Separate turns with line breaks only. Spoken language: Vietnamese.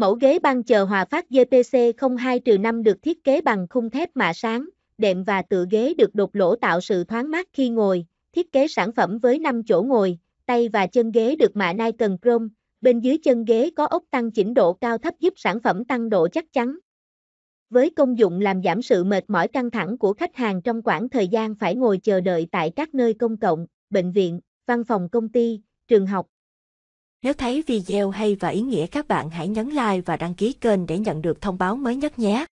Mẫu ghế băng chờ Hòa Phát GPC-02 5 được thiết kế bằng khung thép mạ sáng, đệm và tựa ghế được đột lỗ tạo sự thoáng mát khi ngồi, thiết kế sản phẩm với 5 chỗ ngồi, tay và chân ghế được mạ nai tầng chrome, bên dưới chân ghế có ốc tăng chỉnh độ cao thấp giúp sản phẩm tăng độ chắc chắn. Với công dụng làm giảm sự mệt mỏi căng thẳng của khách hàng trong khoảng thời gian phải ngồi chờ đợi tại các nơi công cộng, bệnh viện, văn phòng công ty, trường học,
nếu thấy video hay và ý nghĩa các bạn hãy nhấn
like và đăng ký kênh để nhận được thông báo mới nhất nhé.